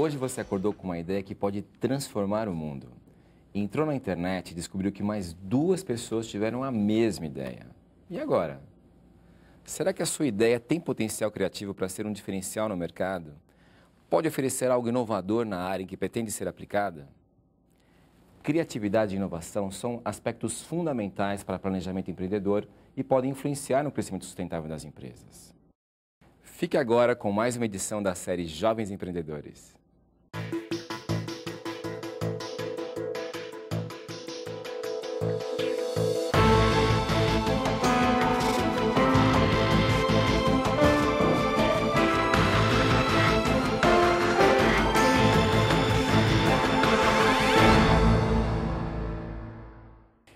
Hoje você acordou com uma ideia que pode transformar o mundo. Entrou na internet e descobriu que mais duas pessoas tiveram a mesma ideia. E agora? Será que a sua ideia tem potencial criativo para ser um diferencial no mercado? Pode oferecer algo inovador na área em que pretende ser aplicada? Criatividade e inovação são aspectos fundamentais para planejamento empreendedor e podem influenciar no crescimento sustentável das empresas. Fique agora com mais uma edição da série Jovens Empreendedores.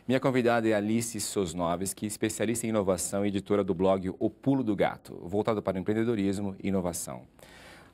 Minha convidada é Alice é especialista em inovação e editora do blog O Pulo do Gato, voltado para empreendedorismo e inovação.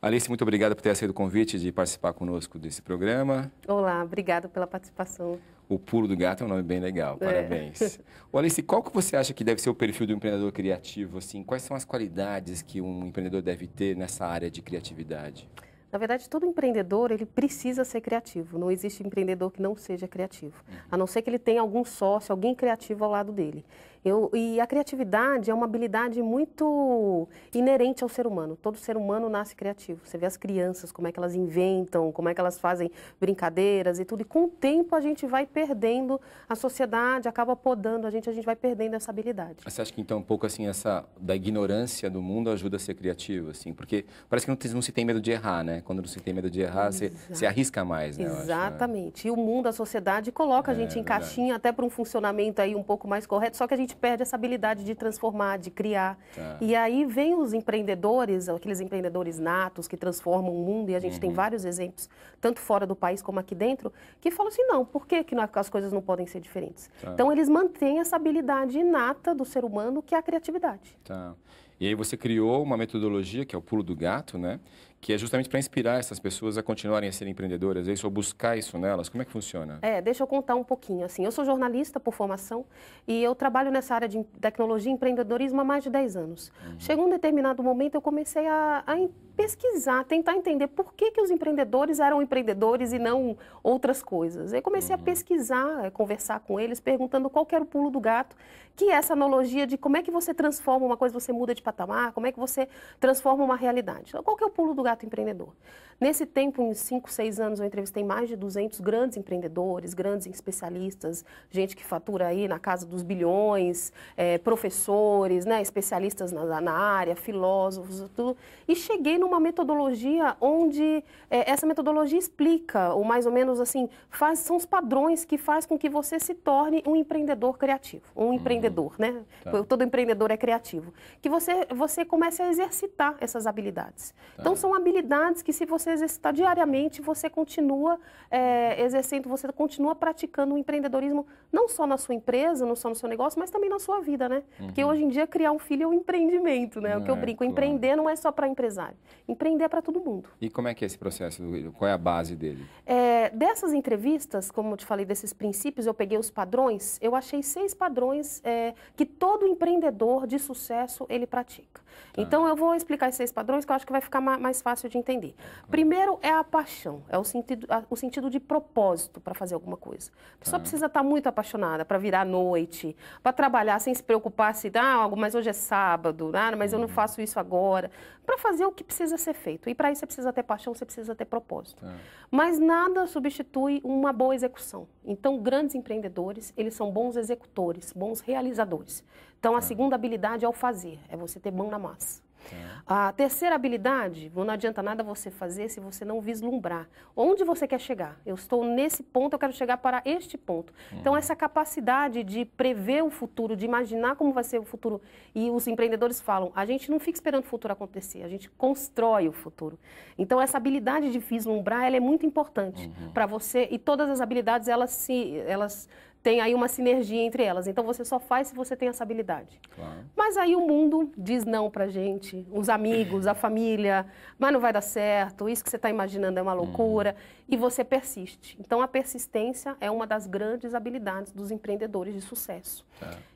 Alice, muito obrigada por ter aceito o convite de participar conosco desse programa. Olá, obrigado pela participação. O Pulo do Gato é um nome bem legal, é. parabéns. É. Alice, qual que você acha que deve ser o perfil do empreendedor criativo? Assim, quais são as qualidades que um empreendedor deve ter nessa área de criatividade? Na verdade, todo empreendedor ele precisa ser criativo. Não existe empreendedor que não seja criativo, uhum. a não ser que ele tenha algum sócio, alguém criativo ao lado dele. Eu, e a criatividade é uma habilidade muito inerente ao ser humano. Todo ser humano nasce criativo. Você vê as crianças, como é que elas inventam, como é que elas fazem brincadeiras e tudo. E com o tempo a gente vai perdendo, a sociedade acaba podando a gente, a gente vai perdendo essa habilidade. Você acha que então um pouco assim, essa da ignorância do mundo ajuda a ser criativo, assim? Porque parece que não, não se tem medo de errar, né? Quando não se tem medo de errar, você, você, arrisca mais, né? Exatamente. Acho, né? E o mundo, a sociedade coloca a é, gente em verdade. caixinha até para um funcionamento aí um pouco mais correto, só que a gente gente perde essa habilidade de transformar, de criar. Tá. E aí vem os empreendedores, aqueles empreendedores natos que transformam o mundo, e a gente uhum. tem vários exemplos, tanto fora do país como aqui dentro, que falam assim: não, por que, que é, as coisas não podem ser diferentes? Tá. Então, eles mantêm essa habilidade inata do ser humano, que é a criatividade. Tá. E aí você criou uma metodologia que é o pulo do gato, né? que é justamente para inspirar essas pessoas a continuarem a ser empreendedoras, é isso, ou buscar isso nelas. Como é que funciona? É, deixa eu contar um pouquinho. Assim, eu sou jornalista por formação e eu trabalho nessa área de tecnologia e empreendedorismo há mais de 10 anos. Uhum. Chegou um determinado momento, eu comecei a, a pesquisar, tentar entender por que, que os empreendedores eram empreendedores e não outras coisas. Eu comecei uhum. a pesquisar, a eh, conversar com eles, perguntando qual era o pulo do gato, que é essa analogia de como é que você transforma uma coisa, você muda de patamar, como é que você transforma uma realidade. Então, qual que é o pulo do gato? gato empreendedor. Nesse tempo, em 5, 6 anos, eu entrevistei mais de 200 grandes empreendedores, grandes especialistas, gente que fatura aí na casa dos bilhões, é, professores, né, especialistas na, na, área, filósofos, tudo. E cheguei numa metodologia onde é, essa metodologia explica, ou mais ou menos assim, faz, são os padrões que faz com que você se torne um empreendedor criativo, um uhum. empreendedor, né? Tá. Todo empreendedor é criativo. Que você, você comece a exercitar essas habilidades. Então, tá. Então, são habilidades que se você você exercitar diariamente, você continua é, exercendo, você continua praticando o empreendedorismo, não só na sua empresa, não só no seu negócio, mas também na sua vida, né? Uhum. Porque hoje em dia criar um filho é um empreendimento, né? É o que eu é, brinco, claro. empreender não é só para empresário, empreender é para todo mundo. E como é que é esse processo? Qual é a base dele? É, dessas entrevistas, como eu te falei, desses princípios, eu peguei os padrões, eu achei seis padrões é, que todo empreendedor de sucesso ele pratica. Tá. Então eu vou explicar esses seis padrões que eu acho que vai ficar mais fácil de entender. Primeiro é a paixão, é o sentido, o sentido de propósito para fazer alguma coisa. A pessoa tá. precisa estar tá muito apaixonada para virar à noite, para trabalhar sem se preocupar se dá ah, algo, mas hoje é sábado, ah, mas eu não uhum. faço isso agora. Para fazer o que precisa ser feito. E para isso você precisa ter paixão, você precisa ter propósito. Tá. Mas nada substitui uma boa execução. Então, grandes empreendedores, eles são bons executores, bons realizadores. Então, a é. segunda habilidade é o fazer, é você ter mão na massa. É. A terceira habilidade, não adianta nada você fazer se você não vislumbrar. Onde você quer chegar? Eu estou nesse ponto, eu quero chegar para este ponto. Então, uhum. essa capacidade de prever o futuro, de imaginar como vai ser o futuro, e os empreendedores falam, a gente não fica esperando o futuro acontecer, a gente constrói o futuro. Então, essa habilidade de vislumbrar, ela é muito importante uhum. para você, e todas as habilidades, elas se... Elas, tem aí uma sinergia entre elas. Então você só faz se você tem essa habilidade. Claro. Mas aí o mundo diz não pra gente, os amigos, a família, mas não vai dar certo, isso que você está imaginando é uma uhum. loucura, uhum. e você persiste. Então a persistência é uma das grandes habilidades dos empreendedores de sucesso.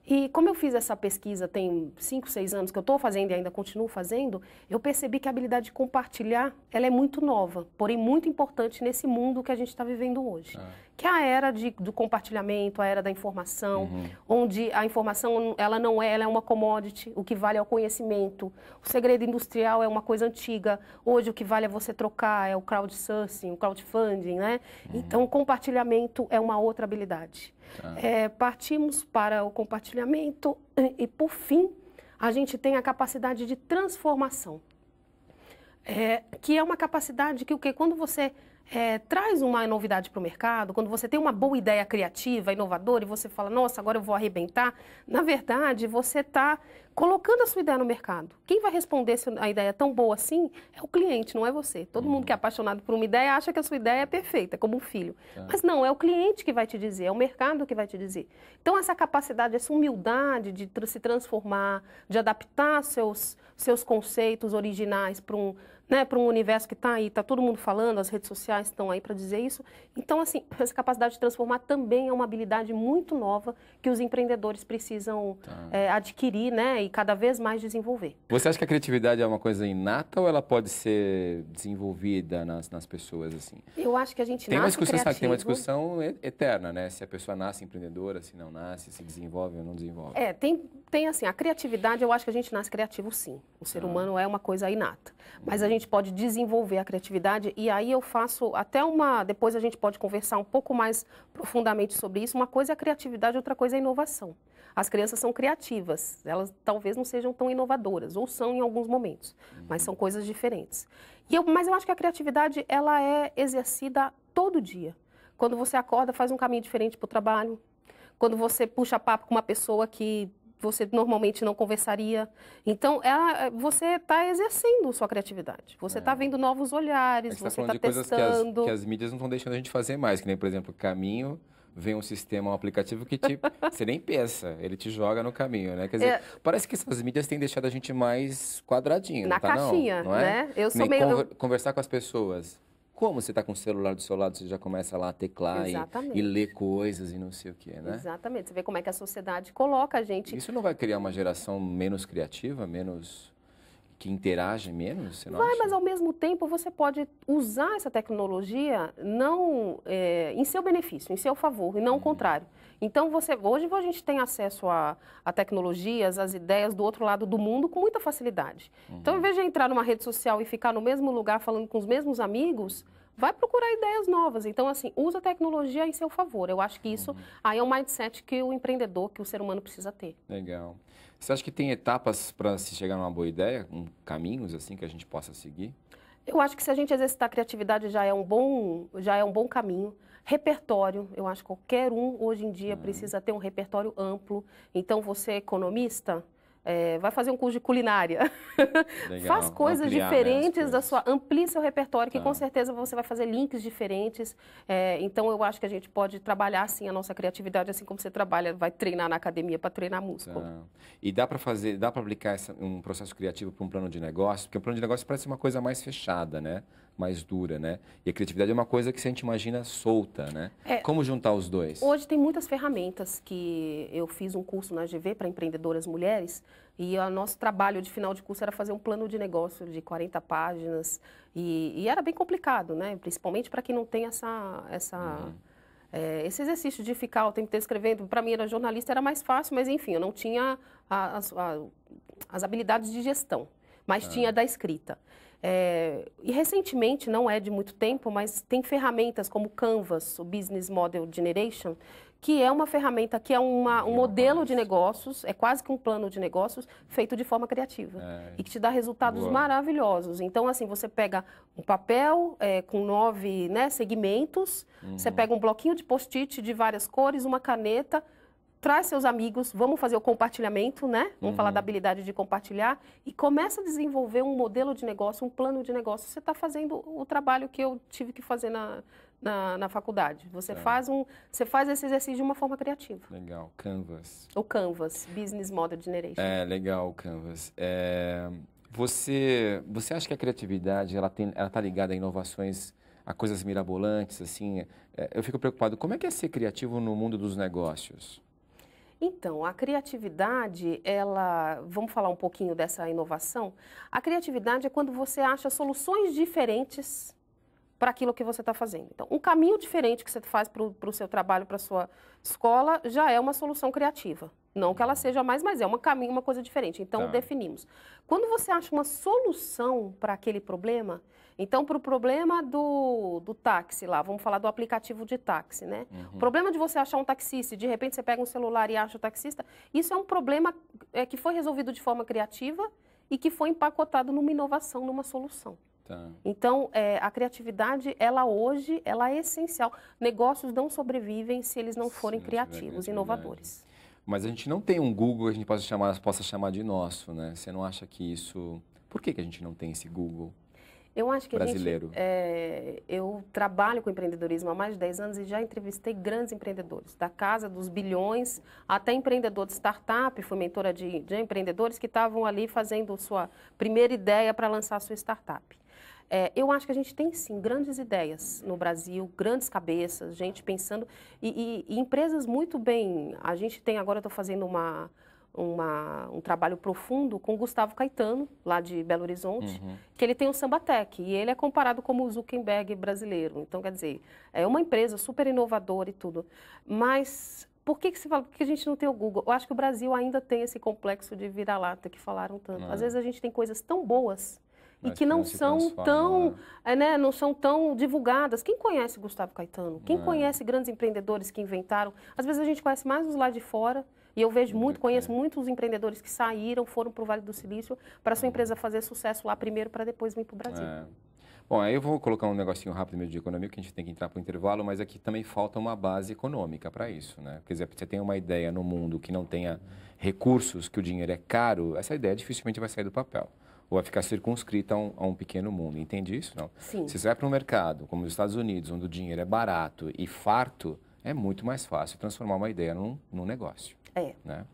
E como eu fiz essa pesquisa tem 5, 6 anos que eu estou fazendo e ainda continuo fazendo, eu percebi que a habilidade de compartilhar ela é muito nova, porém muito importante nesse mundo que a gente está vivendo hoje. Ah. Que é a era de, do compartilhamento, a era da informação, uhum. onde a informação ela não é, ela é uma commodity, o que vale é o conhecimento. O segredo industrial é uma coisa antiga, hoje o que vale é você trocar, é o crowdsourcing, o crowdfunding, né? Uhum. Então, compartilhamento é uma outra habilidade. Ah. É, partimos para o compartilhamento e, por fim, a gente tem a capacidade de transformação, é, que é uma capacidade que o que quando você é, traz uma novidade para o mercado, quando você tem uma boa ideia criativa, inovadora, e você fala, nossa, agora eu vou arrebentar, na verdade, você está colocando a sua ideia no mercado. Quem vai responder se a ideia é tão boa assim é o cliente, não é você. Todo mundo uhum. que é apaixonado por uma ideia acha que a sua ideia é perfeita, como um filho. Tá. Mas não, é o cliente que vai te dizer, é o mercado que vai te dizer. Então, essa capacidade, essa humildade de se transformar, de adaptar seus, seus conceitos originais para um né, para um universo que está aí, está todo mundo falando, as redes sociais estão aí para dizer isso. Então, assim, essa capacidade de transformar também é uma habilidade muito nova que os empreendedores precisam tá. é, adquirir né, e cada vez mais desenvolver. Você acha que a criatividade é uma coisa inata ou ela pode ser desenvolvida nas, nas pessoas? assim? Eu acho que a gente tem uma Tem uma discussão eterna, né? Se a pessoa nasce empreendedora, se não nasce, se desenvolve ou não desenvolve. É, tem tem assim, a criatividade, eu acho que a gente nasce criativo sim. O ser ah. humano é uma coisa inata. Mas a gente pode desenvolver a criatividade e aí eu faço até uma. Depois a gente pode conversar um pouco mais profundamente sobre isso. Uma coisa é a criatividade, outra coisa é a inovação. As crianças são criativas, elas talvez não sejam tão inovadoras, ou são em alguns momentos, mas uhum. são coisas diferentes. E eu, mas eu acho que a criatividade ela é exercida todo dia. Quando você acorda, faz um caminho diferente para o trabalho. Quando você puxa papo com uma pessoa que você normalmente não conversaria. Então, ela, é é, você está exercendo sua criatividade. Você está é. vendo novos olhares, tá você está tá testando. Coisas que as, que as mídias não estão deixando a gente fazer mais, que nem, por exemplo, caminho vem um sistema, um aplicativo que te, você nem pensa, ele te joga no caminho, né? Quer dizer, é, parece que essas mídias têm deixado a gente mais quadradinho, na tá, caixinha, não, não é? né? Eu sou nem meio conver, conversar com as pessoas. Como você está com o celular do seu lado, você já começa lá a teclar e, e, ler coisas e não sei o que, né? Exatamente. Você vê como é que a sociedade coloca a gente. Isso não vai criar uma geração menos criativa, menos que interage menos? Vai, acha? mas ao mesmo tempo você pode usar essa tecnologia não é, em seu benefício, em seu favor, e não hum. o uhum. contrário. Então, você, hoje a gente tem acesso a, a tecnologias, as ideias do outro lado do mundo com muita facilidade. Uhum. Então, em vez de entrar numa rede social e ficar no mesmo lugar falando com os mesmos amigos, vai procurar ideias novas. Então, assim, usa a tecnologia em seu favor. Eu acho que isso uhum. aí é um mindset que o empreendedor, que o ser humano precisa ter. Legal. Você acha que tem etapas para se chegar numa boa ideia, um, caminhos assim que a gente possa seguir? Eu acho que se a gente exercitar a criatividade já é um bom, já é um bom caminho. Repertório, eu acho que qualquer um hoje em dia hum. precisa ter um repertório amplo. Então, você é economista, é, vai fazer um curso de culinária. Legal. Faz coisas Ampliar, né, diferentes da sua. Amplie seu repertório, que tá. com certeza você vai fazer links diferentes. É, então, eu acho que a gente pode trabalhar assim a nossa criatividade, assim como você trabalha, vai treinar na academia para treinar músculo. Tá. E dá para fazer, dá para aplicar essa, um processo criativo para um plano de negócio? Porque o plano de negócio parece uma coisa mais fechada, né? mais dura, né? E a criatividade é uma coisa que a gente imagina solta, né? É, Como juntar os dois? Hoje tem muitas ferramentas que eu fiz um curso na GV para empreendedoras mulheres e o nosso trabalho de final de curso era fazer um plano de negócio de 40 páginas e, e era bem complicado, né? Principalmente para quem não tem essa essa uhum. É, esse exercício de ficar o tempo inteiro escrevendo, para mim era jornalista, era mais fácil, mas enfim, eu não tinha a, a, a, as habilidades de gestão, mas ah. tinha da escrita. É, e recentemente, não é de muito tempo, mas tem ferramentas como Canvas, o Business Model Generation, que é uma ferramenta, que é uma, um modelo de negócios, é quase que um plano de negócios feito de forma criativa é. e que te dá resultados Boa. maravilhosos. Então, assim, você pega um papel é, com nove né, segmentos, uhum. você pega um bloquinho de post-it de várias cores, uma caneta traz seus amigos, vamos fazer o compartilhamento, né? Vamos uhum. falar da habilidade de compartilhar e começa a desenvolver um modelo de negócio, um plano de negócio. Você está fazendo o trabalho que eu tive que fazer na, na, na faculdade. Você é. faz um, você faz esse exercício de uma forma criativa. Legal, Canvas. O Canvas, Business Model Generation. É legal, Canvas. É, você, você acha que a criatividade ela tem, ela está ligada a inovações? a coisas mirabolantes, assim. É, eu fico preocupado. Como é que é ser criativo no mundo dos negócios? Então, a criatividade, ela, vamos falar um pouquinho dessa inovação. A criatividade é quando você acha soluções diferentes para aquilo que você está fazendo. Então, um caminho diferente que você faz para o seu trabalho, para a sua escola, já é uma solução criativa. Não que ela uhum. seja mais, mas é um caminho, uma coisa diferente. Então, tá. definimos. Quando você acha uma solução para aquele problema, então, para o problema do, do táxi lá, vamos falar do aplicativo de táxi, né? Uhum. O problema de você achar um taxista e de repente você pega um celular e acha o taxista, isso é um problema é, que foi resolvido de forma criativa e que foi empacotado numa inovação, numa solução. Tá. Então, é, a criatividade, ela hoje, ela é essencial. Negócios não sobrevivem se eles não forem criativos, inovadores. Mas a gente não tem um Google que a gente possa chamar, possa chamar de nosso, né? Você não acha que isso... Por que, que a gente não tem esse Google? Eu acho que brasileiro. Gente, eh, é, eu trabalho com empreendedorismo há mais de 10 anos e já entrevistei grandes empreendedores, da casa dos bilhões até empreendedor de startup, fui mentora de, de empreendedores que estavam ali fazendo sua primeira ideia para lançar sua startup. É, eu acho que a gente tem sim grandes ideias no Brasil, grandes cabeças, gente pensando e, e, e empresas muito bem. A gente tem agora, estou fazendo uma uma, um trabalho profundo com Gustavo Caetano, lá de Belo Horizonte, uhum. que ele tem um sambatec e ele é comparado como o Zuckerberg brasileiro. Então, quer dizer, é uma empresa super inovadora e tudo. Mas por que, que se fala que a gente não tem o Google? Eu acho que o Brasil ainda tem esse complexo de vira-lata que falaram tanto. Às é. vezes a gente tem coisas tão boas e que, que não, não são tão, né? é, né, não são tão divulgadas. Quem conhece Gustavo Caetano? Quem é. conhece grandes empreendedores que inventaram? Às vezes a gente conhece mais os lá de fora e eu vejo muito, conheço muitos empreendedores que saíram, foram para o Vale do Silício para sua empresa fazer sucesso lá primeiro para depois vir para o Brasil. É. Bom, aí eu vou colocar um negocinho rápido meio de economia, que a gente tem que entrar para o intervalo, mas aqui também falta uma base econômica para isso, né? Quer dizer, você tem uma ideia no mundo que não tenha recursos, que o dinheiro é caro, essa ideia dificilmente vai sair do papel ou vai ficar circunscrita a um, a um, pequeno mundo. Entende isso? Não. Sim. Se você vai para um mercado, como os Estados Unidos, onde o dinheiro é barato e farto, é muito mais fácil transformar uma ideia num, num negócio. É. Né?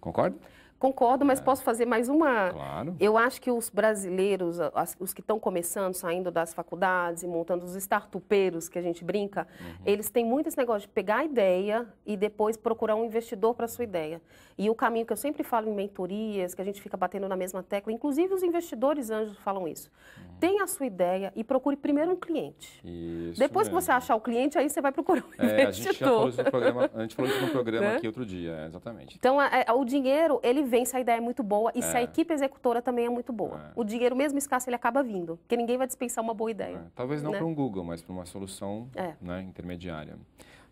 Concorda? Concordo, mas é. posso fazer mais uma. Claro. Eu acho que os brasileiros, os que estão começando, saindo das faculdades e montando os startupeiros que a gente brinca, uhum. eles têm muito esse negócio de pegar a ideia e depois procurar um investidor para sua ideia. E o caminho que eu sempre falo em mentorias, que a gente fica batendo na mesma tecla, inclusive os investidores anjos falam isso. Uhum. Tenha a sua ideia e procure primeiro um cliente. Isso depois mesmo. que você achar o cliente, aí você vai procurar um é, investidor. A gente, já falou isso no programa, a gente falou isso no programa né? aqui outro dia, é, exatamente. Então, é, é, o dinheiro, ele vem se a ideia é muito boa e é. se a é. equipe executora também é muito boa. É. O dinheiro, mesmo escasso, ele acaba vindo, porque ninguém vai dispensar uma boa ideia. É, talvez não né? para um Google, mas para uma solução é. né, intermediária.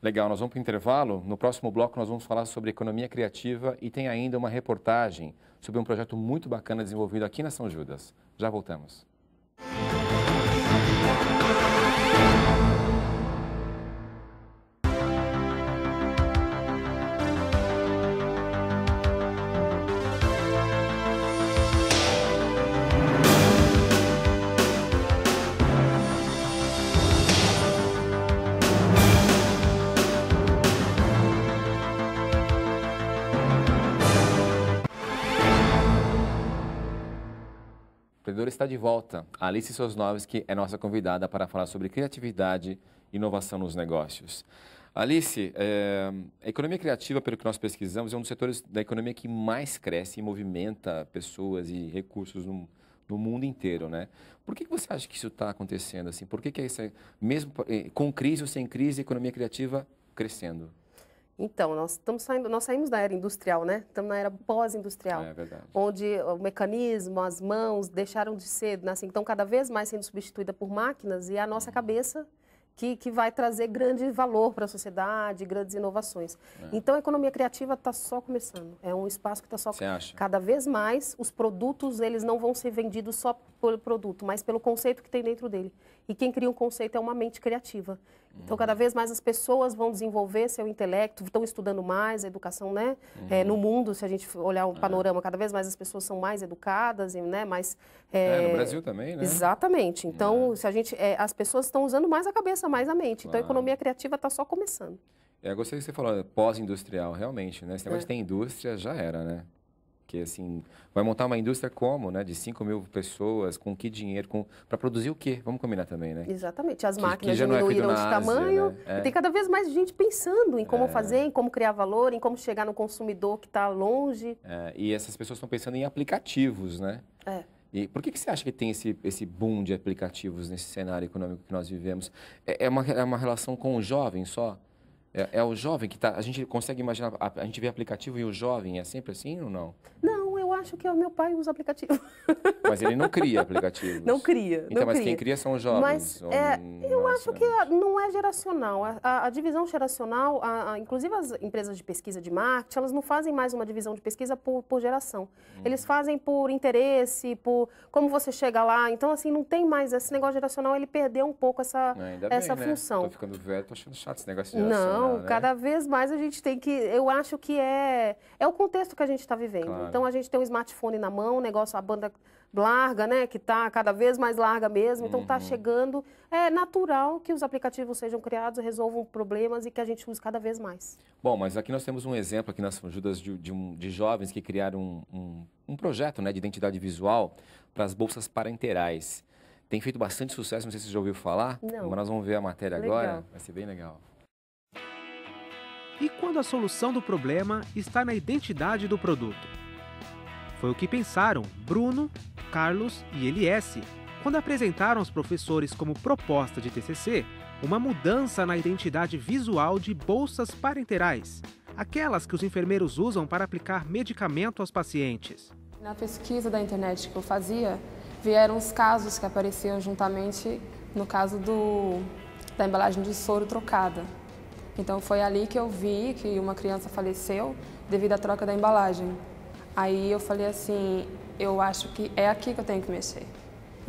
Legal, nós vamos para o intervalo. No próximo bloco, nós vamos falar sobre economia criativa e tem ainda uma reportagem sobre um projeto muito bacana desenvolvido aqui na São Judas. Já voltamos. está de volta. A Alice Sosnovski é nossa convidada para falar sobre criatividade e inovação nos negócios. Alice, é, a economia criativa, pelo que nós pesquisamos, é um dos setores da economia que mais cresce e movimenta pessoas e recursos no, no mundo inteiro, né? Por que, que você acha que isso está acontecendo assim? Por que, que é isso, mesmo eh, com crise ou sem crise, a economia criativa crescendo? Então, nós estamos saindo, nós saímos da era industrial, né? Estamos na era pós-industrial. É, é verdade. Onde o mecanismo, as mãos deixaram de ser, né, assim, então cada vez mais sendo substituída por máquinas e é a nossa uhum. cabeça que, que vai trazer grande valor para a sociedade, grandes inovações. É. Então, a economia criativa está só começando. É um espaço que está só... Você acha? Cada vez mais, os produtos, eles não vão ser vendidos só pelo produto, mas pelo conceito que tem dentro dele. E quem cria um conceito é uma mente criativa. Então, cada uhum. vez mais as pessoas vão desenvolver seu intelecto, estão estudando mais a educação, né? É, uhum. É, no mundo, se a gente olhar um é. panorama, cada vez mais as pessoas são mais educadas, né? Mais, é... É, no Brasil também, né? Exatamente. Uhum. Então, se a gente, é, as pessoas estão usando mais a cabeça, mais a mente. Então, a economia criativa está só começando. É, gostei que você falou né, pós-industrial, realmente, né? Esse negócio é. tem indústria, já era, né? Que assim, vai montar uma indústria como, né? De 5 mil pessoas, com que dinheiro, com... para produzir o quê? Vamos combinar também, né? Exatamente. As que, máquinas que é diminuíram é de tamanho. Ásia, né? é. E tem cada vez mais gente pensando em como é. fazer, em como criar valor, em como chegar no consumidor que está longe. É, e essas pessoas estão pensando em aplicativos, né? É. E por que, que você acha que tem esse, esse boom de aplicativos nesse cenário econômico que nós vivemos? É, é uma, é uma relação com o jovem só? É, é o jovem que está. A gente consegue imaginar. A, a, gente vê aplicativo e o jovem é sempre assim ou não? Não, acho que é o meu pai usa aplicativo. Mas ele não cria aplicativos. Não cria. Então, não mas cria. quem cria são os jovens. Mas é, eu acho que é, não é geracional. A, a, a divisão geracional, a, inclusive as empresas de pesquisa de marketing, elas não fazem mais uma divisão de pesquisa por, por geração. Hum. Eles fazem por interesse, por como você chega lá. Então, assim, não tem mais esse negócio geracional, ele perdeu um pouco essa, não, Ainda essa bem, né? função. Né? Tô ficando velho, tô achando chato esse negócio de geracional. Não, né? cada vez mais a gente tem que. Eu acho que é, é o contexto que a gente está vivendo. Claro. Então, a gente tem um smartphone na mão, negócio, a banda larga, né? Que está cada vez mais larga mesmo. Então está uhum. chegando. É natural que os aplicativos sejam criados, resolvam problemas e que a gente use cada vez mais. Bom, mas aqui nós temos um exemplo aqui nas ajudas de, de, um, de jovens que criaram um, um, um projeto né, de identidade visual para as bolsas parenterais. Tem feito bastante sucesso, não sei se você já ouviu falar, não. mas nós vamos ver a matéria legal. agora. Vai ser bem legal. E quando a solução do problema está na identidade do produto? Foi o que pensaram Bruno, Carlos e Eliesse quando apresentaram aos professores como proposta de TCC uma mudança na identidade visual de bolsas parenterais, aquelas que os enfermeiros usam para aplicar medicamento aos pacientes. Na pesquisa da internet que eu fazia, vieram os casos que apareciam juntamente no caso do, da embalagem de soro trocada. Então foi ali que eu vi que uma criança faleceu devido à troca da embalagem. Aí eu falei assim, eu acho que é aqui que eu tenho que mexer.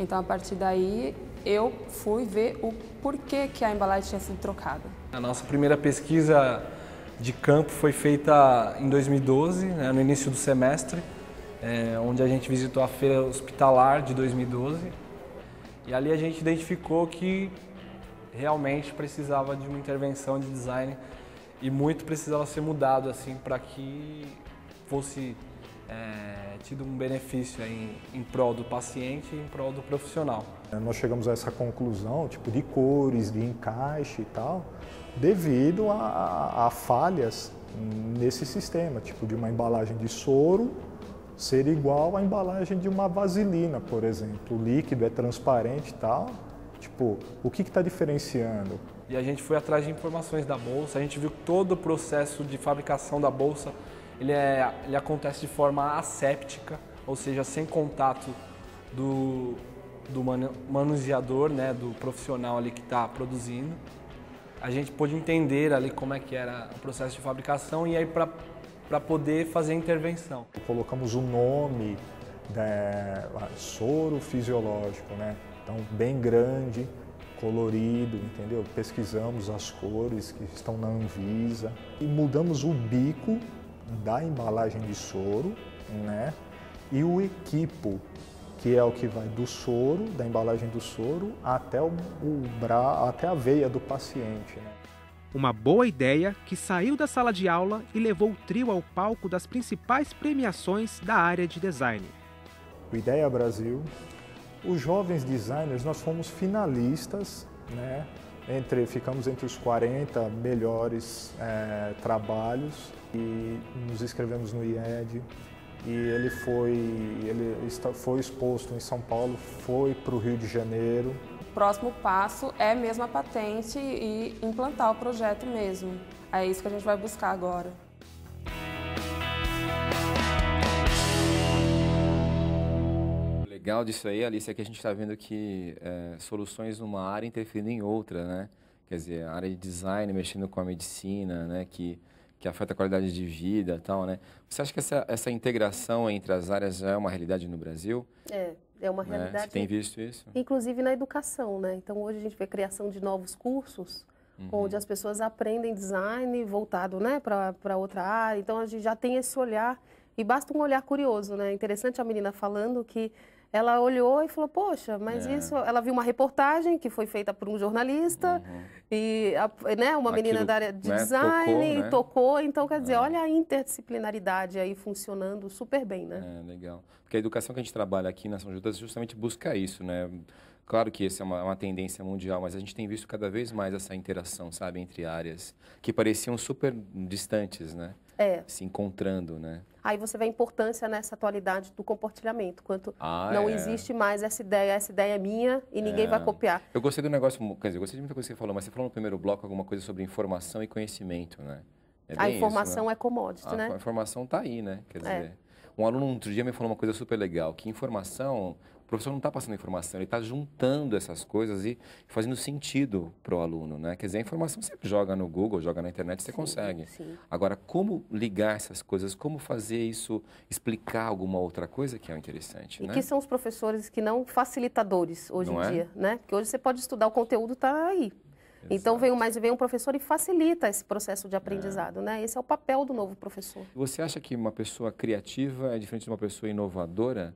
Então a partir daí eu fui ver o porquê que a embalagem tinha sido trocada. A nossa primeira pesquisa de campo foi feita em 2012, né, no início do semestre, é, onde a gente visitou a feira hospitalar de 2012 e ali a gente identificou que realmente precisava de uma intervenção de design e muito precisava ser mudado assim para que fosse é, tido um benefício em, em prol do paciente e em prol do profissional. É, nós chegamos a essa conclusão, tipo, de cores, de encaixe e tal, devido a, a falhas nesse sistema, tipo, de uma embalagem de soro ser igual à embalagem de uma vaselina, por exemplo. O líquido é transparente e tal. Tipo, o que está diferenciando? E a gente foi atrás de informações da bolsa, a gente viu todo o processo de fabricação da bolsa ele, é, ele acontece de forma asséptica, ou seja, sem contato do, do manuseador, né, do profissional ali que está produzindo. A gente pôde entender ali como é que era o processo de fabricação e aí para poder fazer a intervenção. Colocamos o nome da, né, soro fisiológico, né? Então bem grande, colorido, entendeu? Pesquisamos as cores que estão na Anvisa e mudamos o bico da embalagem de soro, né? E o equipo, que é o que vai do soro, da embalagem do soro, até, o, o bra... até a veia do paciente. Né? Uma boa ideia que saiu da sala de aula e levou o trio ao palco das principais premiações da área de design. O Ideia Brasil, os jovens designers, nós fomos finalistas né, entre, ficamos entre os 40 melhores é, trabalhos e nos inscrevemos no IED e ele foi, ele está, foi exposto em São Paulo, foi para o Rio de Janeiro. O próximo passo é mesmo a patente e implantar o projeto mesmo. É isso que a gente vai buscar agora. legal disso aí, Alice, é que a gente está vendo que é, soluções numa área interferindo em outra, né? Quer dizer, a área de design mexendo com a medicina, né? Que, que afeta a qualidade de vida tal, né? Você acha que essa, essa integração entre as áreas já é uma realidade no Brasil? É, é uma né? realidade. Né? Você tem visto isso? Inclusive na educação, né? Então hoje a gente vê a criação de novos cursos, uhum. onde as pessoas aprendem design voltado né, para outra área. Então a gente já tem esse olhar e basta um olhar curioso, né? Interessante a menina falando que ela olhou e falou: Poxa, mas é. isso. Ela viu uma reportagem que foi feita por um jornalista uhum. e a, né, uma Aquilo, menina da área de né, design tocou, né? tocou, Então, quer dizer, é. olha a interdisciplinaridade aí funcionando super bem, né? É, legal. Porque a educação que a gente trabalha aqui na São Judas justamente busca isso, né? Claro que essa é uma, uma, tendência mundial, mas a gente tem visto cada vez mais essa interação, sabe, entre áreas que pareciam super distantes, né? É. Se encontrando, né? aí você vê a importância nessa atualidade do compartilhamento, quanto ah, não é. existe mais essa ideia, essa ideia é minha e ninguém é. vai copiar. Eu gostei do negócio, quer dizer, eu gostei de muita coisa que você falou, mas você falou no primeiro bloco alguma coisa sobre informação e conhecimento, né? É a informação isso, né? é commodity, a, né? A informação está aí, né? Quer é. dizer, um aluno outro dia me falou uma coisa super legal, que informação o professor não está passando informação, ele está juntando essas coisas e fazendo sentido para o aluno, né? Quer dizer, a informação você joga no Google, joga na internet, você sim, consegue. Sim. Agora, como ligar essas coisas, como fazer isso, explicar alguma outra coisa que é interessante, E né? que são os professores que não facilitadores hoje não em é? dia, né? Porque hoje você pode estudar, o conteúdo está aí. Então vem mais vem um professor e facilita esse processo de é. aprendizado, é. né? Esse é o papel do novo professor. Você acha que uma pessoa criativa é diferente de uma pessoa inovadora?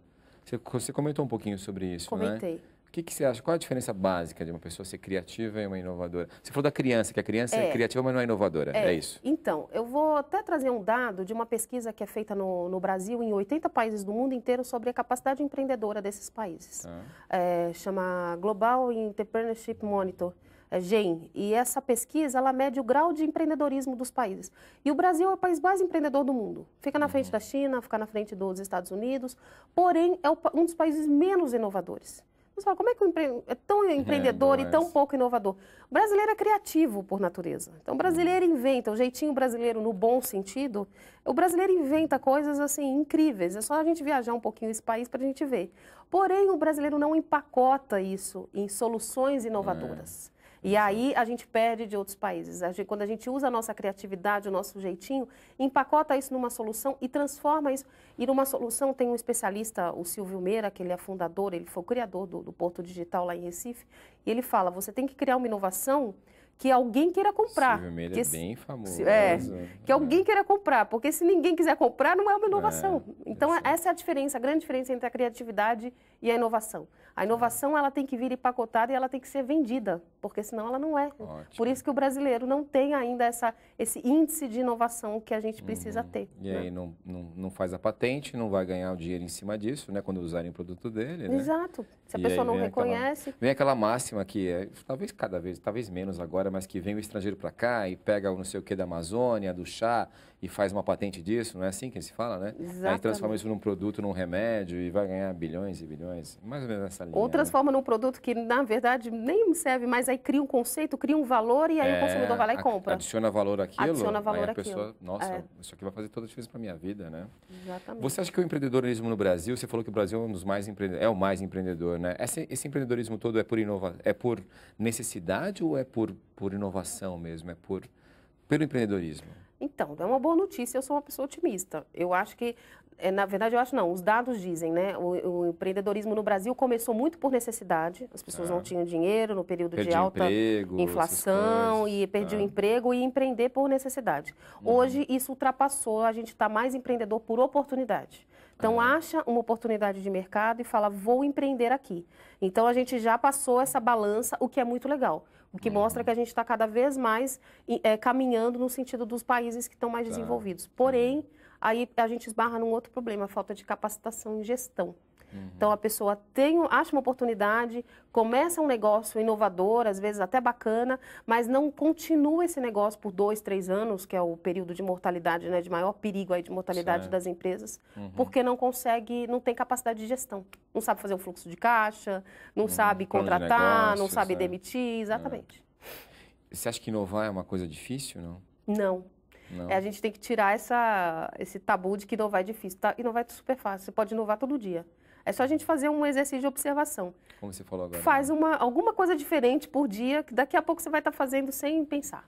Você, comentou um pouquinho sobre isso, né? Comentei. né? O que, que você acha? Qual a diferença básica de uma pessoa ser criativa e uma inovadora? Você falou da criança, que a criança é, é criativa, mas não é inovadora. É. é. isso. Então, eu vou até trazer um dado de uma pesquisa que é feita no, no Brasil, em 80 países do mundo inteiro, sobre a capacidade empreendedora desses países. Ah. É, chama Global Entrepreneurship Monitor. É, GEM. E essa pesquisa, ela mede o grau de empreendedorismo dos países. E o Brasil é o país mais empreendedor do mundo. Fica na uhum. frente da China, fica na frente dos Estados Unidos, porém é um dos países menos inovadores. Você fala, como é que o empre... é tão é, empreendedor é, e tão pouco inovador? O brasileiro é criativo por natureza. Então, o brasileiro uhum. inventa, o jeitinho brasileiro, no bom sentido, o brasileiro inventa coisas, assim, incríveis. É só a gente viajar um pouquinho esse país para a gente ver. Porém, o brasileiro não empacota isso em soluções inovadoras. É. E aí a gente perde de outros países. A gente, quando a gente usa a nossa criatividade, o nosso jeitinho, empacota isso numa solução e transforma isso. E numa solução, tem um especialista, o Silvio Meira, que ele é fundador, ele foi o criador do, do Porto Digital lá em Recife, e ele fala: você tem que criar uma inovação que alguém queira comprar. Silvio Meira é que, é bem famoso. É, que alguém queira comprar, porque se ninguém quiser comprar, não é uma inovação. É, é então, essa é a diferença, a grande diferença entre a criatividade e a inovação. A inovação, ela tem que vir empacotada e ela tem que ser vendida porque senão ela não é. Ótimo. Por isso que o brasileiro não tem ainda essa, esse índice de inovação que a gente precisa uhum. ter. E né? aí não, não, não faz a patente, não vai ganhar o dinheiro em cima disso, né? Quando usarem o produto dele, né? Exato. Se a e pessoa não reconhece... Aquela, vem aquela máxima que é, talvez cada vez, talvez menos agora, mas que vem o estrangeiro para cá e pega o não sei o que da Amazônia, do chá, e faz uma patente disso, não é assim que se fala, né? Exatamente. Aí transforma isso num produto, num remédio e vai ganhar bilhões e bilhões, mais ou menos nessa linha. Ou transforma né? num produto que, na verdade, nem serve, mas aí cria um conceito, cria um valor e aí é, o consumidor vai lá e compra. Adiciona valor àquilo, adiciona valor aí a pessoa, nossa, é. isso aqui vai fazer toda a diferença para minha vida, né? Exatamente. Você acha que o empreendedorismo no Brasil, você falou que o Brasil é um dos mais empreendedores, é o mais empreendedor, né? Esse, esse empreendedorismo todo é por inova, é por necessidade ou é por, por inovação mesmo, é por pelo empreendedorismo? Então, é uma boa notícia, eu sou uma pessoa otimista. Eu acho que, é, na verdade, eu acho não, os dados dizem, né? O, o empreendedorismo no Brasil começou muito por necessidade, as pessoas é. não tinham dinheiro no período perdi de alta emprego, inflação e perdi é. o tá. emprego e empreender por necessidade. Uhum. Hoje, isso ultrapassou, a gente está mais empreendedor por oportunidade. Então, é. acha uma oportunidade de mercado e fala, vou empreender aqui. Então, a gente já passou essa balança, o que é muito legal o que é. mostra que a gente está cada vez mais é, caminhando no sentido dos países que estão mais tá. desenvolvidos. Porém, uhum. aí a gente esbarra num outro problema, a falta de capacitação em gestão. Uhum. Então a pessoa tem, acha uma oportunidade, começa um negócio inovador, às vezes até bacana, mas não continua esse negócio por dois, três anos, que é o período de mortalidade, né, de maior perigo aí de mortalidade certo. das empresas, uhum. porque não consegue, não tem capacidade de gestão, não sabe fazer o fluxo de caixa, não uhum. sabe contratar, negócio, não sabe certo. É. demitir, exatamente. É. Você acha que inovar é uma coisa difícil, não? Não. É, a gente tem que tirar essa, esse tabu de que inovar é difícil. Tá, inovar é super fácil, você pode inovar todo dia. É só a gente fazer um exercício de observação. Como você falou agora. Faz né? uma, alguma coisa diferente por dia, que daqui a pouco você vai estar tá fazendo sem pensar.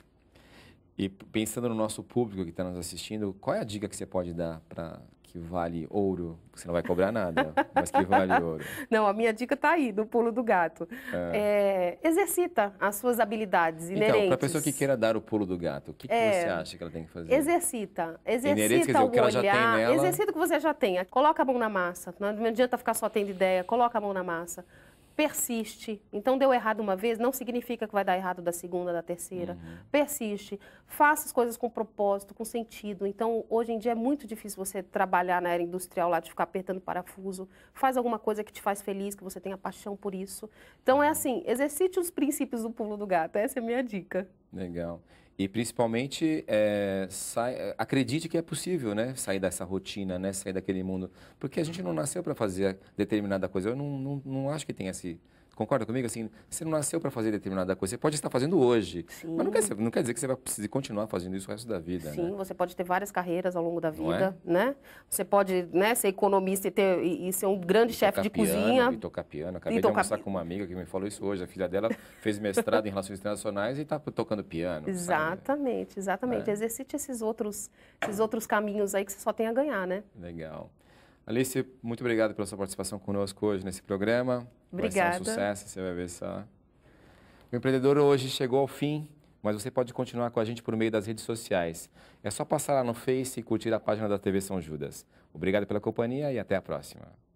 E pensando no nosso público que está nos assistindo, qual é a dica que você pode dar para que vale ouro, você não vai cobrar nada, mas que vale ouro. Não, a minha dica está aí, do pulo do gato. É. É, exercita as suas habilidades então, inerentes. Então, para a pessoa que queira dar o pulo do gato, o que, que é, você acha que ela tem que fazer? Exercita. Exercita dizer, o, o que ela olhar, já tem nela. exercita o que você já tem. Coloca a mão na massa. É, não adianta ficar só tendo ideia, coloca a mão na massa persiste. Então, deu errado uma vez, não significa que vai dar errado da segunda, da terceira. Uhum. Persiste. Faça as coisas com propósito, com sentido. Então, hoje em dia é muito difícil você trabalhar na era industrial lá de ficar apertando parafuso. Faz alguma coisa que te faz feliz, que você tenha paixão por isso. Então, é uhum. assim, exercite os princípios do pulo do gato. Essa é a minha dica. Legal. E principalmente, é, sai, é, acredite que é possível, né? Sair dessa rotina, né? Sair daquele mundo. Porque a gente não nasceu para fazer determinada coisa. Eu não, não, não acho que tenha esse, Concorda comigo? Assim, você não nasceu para fazer determinada coisa. Você pode estar fazendo hoje, Sim. mas não quer, não quer dizer que você vai precisar continuar fazendo isso o resto da vida. Sim, né? você pode ter várias carreiras ao longo da é? vida, é? né? Você pode né, ser economista e, ter, e ser um grande chefe de piano, cozinha. E tocar piano. Acabei de almoçar com uma amiga que me falou isso hoje. A filha dela fez mestrado em relações internacionais e está tocando piano. Exatamente, sabe? exatamente. É. Exercite esses outros, esses outros caminhos aí que você só tem a ganhar, né? Legal. Alice, muito obrigado pela sua participação conosco hoje nesse programa. Obrigada. Vai ser um sucesso, você vai ver só. O empreendedor hoje chegou ao fim, mas você pode continuar com a gente por meio das redes sociais. É só passar lá no Face e curtir a página da TV São Judas. Obrigado pela companhia e até a próxima.